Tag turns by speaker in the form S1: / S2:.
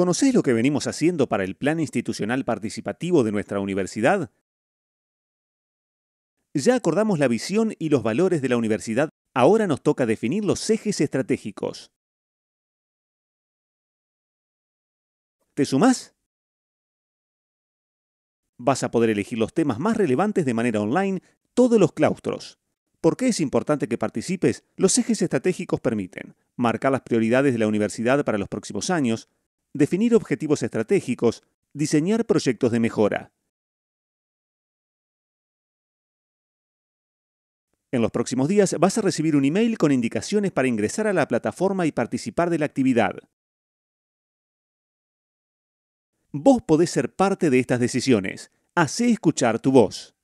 S1: ¿Conocés lo que venimos haciendo para el Plan Institucional Participativo de nuestra universidad? Ya acordamos la visión y los valores de la universidad, ahora
S2: nos toca definir los ejes estratégicos. ¿Te sumás? Vas a poder elegir los
S1: temas más relevantes de manera online todos los claustros. ¿Por qué es importante que participes? Los ejes estratégicos permiten marcar las prioridades de la universidad para los próximos años, definir objetivos estratégicos, diseñar proyectos de mejora. En los próximos días vas a recibir un email con indicaciones para ingresar a la plataforma y participar de la actividad.
S2: Vos podés ser parte de estas decisiones. Hacé escuchar tu voz.